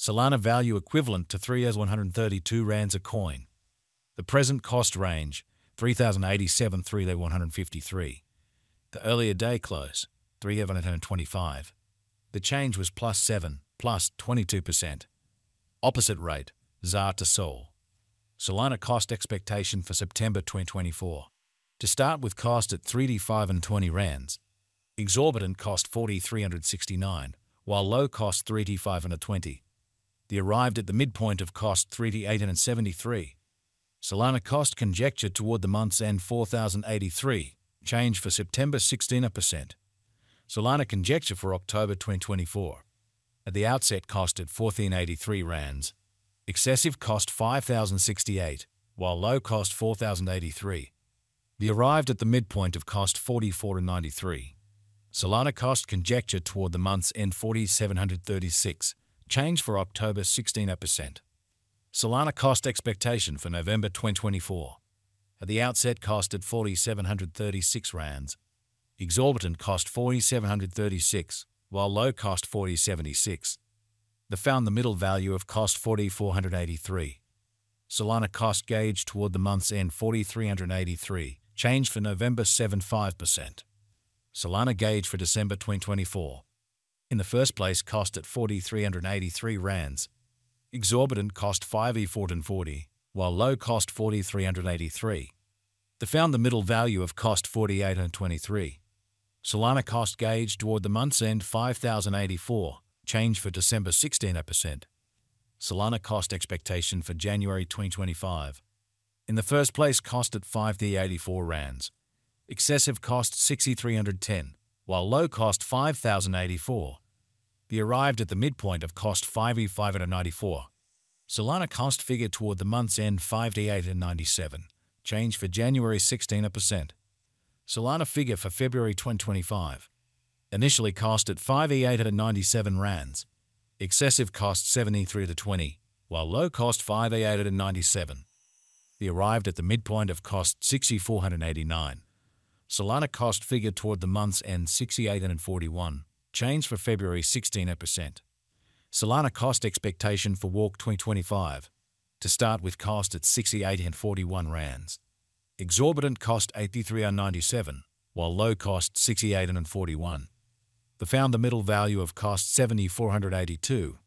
Solana value equivalent to 3s 132 rands a coin. The present cost range 3087 3 153. The earlier day close 125 The change was plus 7, plus 22%. Opposite rate ZAR to SOL. Solana cost expectation for September 2024. To start with cost at 3d5 and 20 rands. Exorbitant cost 4369, while low cost 3d5 and a 20. The arrived at the midpoint of cost 3,873. Solana cost conjecture toward the month's end 4,083, change for September 16%. Solana conjecture for October 2024. At the outset cost at 1483 rands. Excessive cost 5068, while low cost 4083. The arrived at the midpoint of cost 4493. Solana cost conjecture toward the month's end 4736, Change for October 16%. Solana cost expectation for November 2024. At the outset costed 4,736 rands. Exorbitant cost 4,736, while low cost 4,076. They found the middle value of cost 4,483. Solana cost gauge toward the month's end 4,383, change for November 75%. Solana gauge for December 2024, in the first place cost at 4,383 rands. Exorbitant cost 5E440, while low cost 4,383. They found the middle value of cost 4,823. Solana cost gauge toward the month's end 5,084, change for December 16%. Solana cost expectation for January 2025. In the first place cost at 584 rands. Excessive cost 6,310 while low cost 5,084. the arrived at the midpoint of cost 5E594. Solana cost figure toward the month's end 5 d eight hundred ninety seven, change for January 16%. Solana figure for February 2025. Initially cost at 5 e eight hundred ninety seven rands. Excessive cost 73 to 20, while low cost 5 e eight hundred ninety seven, the arrived at the midpoint of cost 6489. Solana cost figure toward the month's end 68 and 41, change for February 16%. Solana cost expectation for Walk 2025, to start with cost at 68 and 41 rands. Exorbitant cost 83 and 97, while low cost 68 and 41. The found the middle value of cost 7482.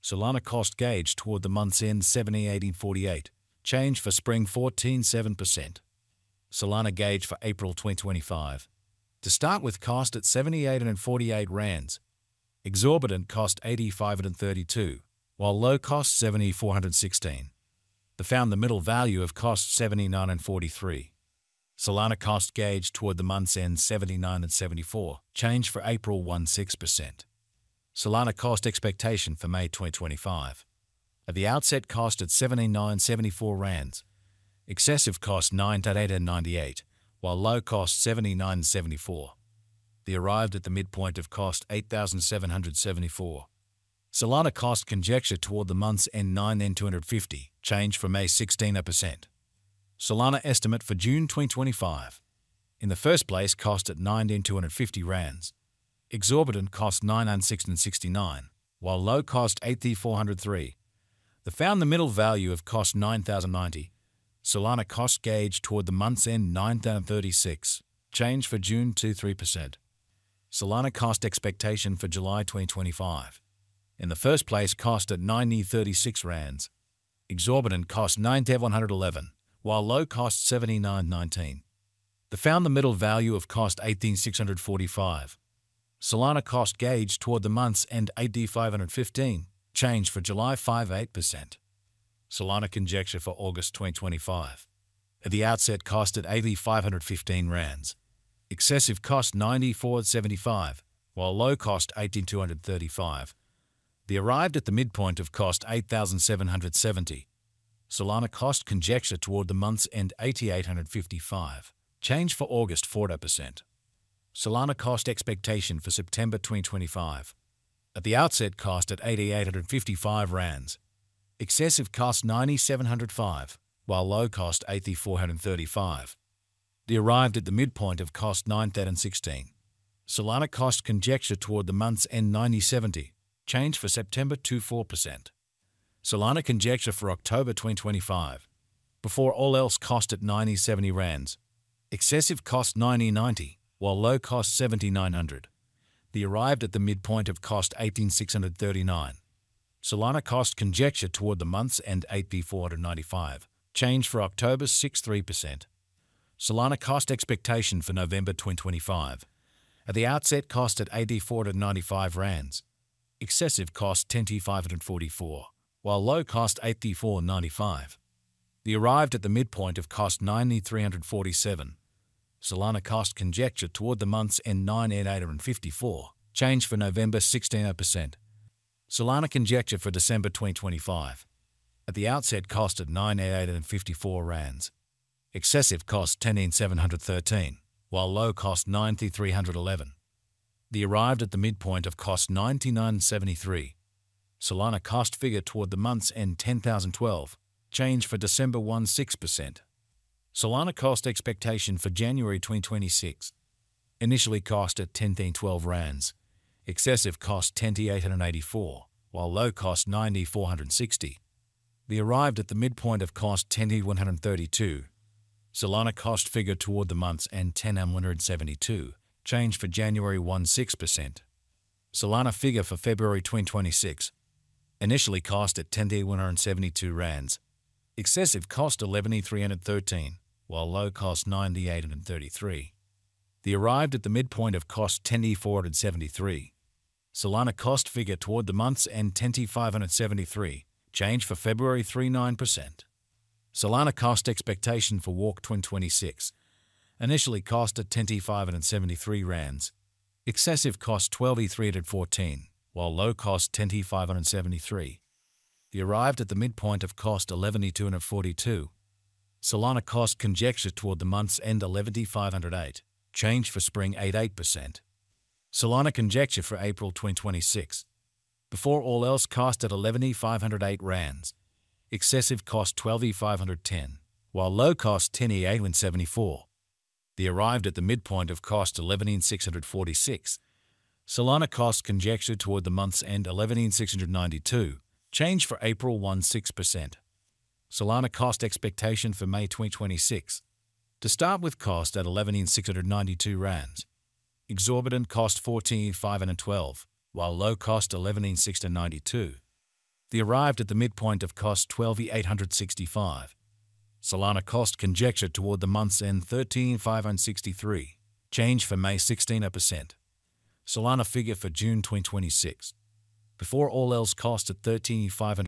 Solana cost gauge toward the month's end 70 1848, change for spring 14 7%. Solana gauge for April 2025. To start with cost at 78 and 48 rands, exorbitant cost 85 and 32, while low cost 7416. They found the middle value of cost 79 and 43. Solana cost gauge toward the month's end 79 and 74, change for April 16%. Solana cost expectation for May 2025. At the outset cost at 79.74 rands, Excessive cost 9.898, while low cost 79.74. They arrived at the midpoint of cost 8,774. Solana cost conjecture toward the month's end 9,250 change from May 16 percent. Solana estimate for June 2025. In the first place, cost at 9,250 rands. Exorbitant cost 9,669, while low cost 8,403. They found the middle value of cost 9,090, Solana cost gauge toward the month's end 9,036, change for June 2-3%. Solana cost expectation for July 2025. In the first place, cost at 9,036 rands. Exorbitant cost 9,111, while low cost 79.19. The found the middle value of cost 18,645. Solana cost gauge toward the month's end 8D515, change for July 5.8%. Solana conjecture for August 2025. At the outset cost at 8,515 rands. Excessive cost 94.75, while low cost 18,235. They arrived at the midpoint of cost 8,770. Solana cost conjecture toward the month's end 8,855. Change for August 40%. Solana cost expectation for September 2025. At the outset cost at 8,855 rands. Excessive cost 9,705, while low cost 8,435. They arrived at the midpoint of cost 9,016. Solana cost conjecture toward the month's end 9070, change for September 24%. Solana conjecture for October 2025, before all else cost at 9070 rands. Excessive cost 9090, while low cost 7900. They arrived at the midpoint of cost 18639. Solana cost conjecture toward the month's end 8B 495, change for October 63 percent Solana cost expectation for November 2025. At the outset cost at AD 495 rands. Excessive cost 10t544 while low cost 8b495. The arrived at the midpoint of cost 9,347. Solana cost conjecture toward the month's end 854 change for November 16%. Solana conjecture for December 2025. At the outset cost at 9,854 rands. Excessive cost 10,713, while low cost 9,311. The arrived at the midpoint of cost 99.73. Solana cost figure toward the month's end 10,012, change for December 1 6%. Solana cost expectation for January 2026. Initially cost at 10,012 rands excessive cost 10,884, while low cost 9,460. they arrived at the midpoint of cost 10,132. Solana cost figure toward the month's end 10,172, change for January 1.6%. Solana figure for February 2026, initially cost at 10,172 rands, excessive cost 11,313, while low cost 9,833. They arrived at the midpoint of cost 10,473. Solana cost figure toward the month's end 10573, change for February 39%. Solana cost expectation for Walk 2026, initially cost at 10573 rands, excessive cost 12314, while low cost 10573. He arrived at the midpoint of cost 11242. Solana cost conjecture toward the month's end 11508, change for spring 88%. Solana conjecture for April 2026. Before all else cost at 11E508 rands. Excessive cost 12E510, while low cost 10E874. They arrived at the midpoint of cost 11E646. Solana cost conjecture toward the month's end 11E692. Change for April 1 6%. Solana cost expectation for May 2026. To start with cost at 11,692 rands exorbitant cost 14.5 and 12, while low cost 11.6 and 92. They arrived at the midpoint of cost 12.865. Solana cost conjecture toward the month's end 13.563, change for May 16%. Solana figure for June 2026. Before all else cost at 13,500.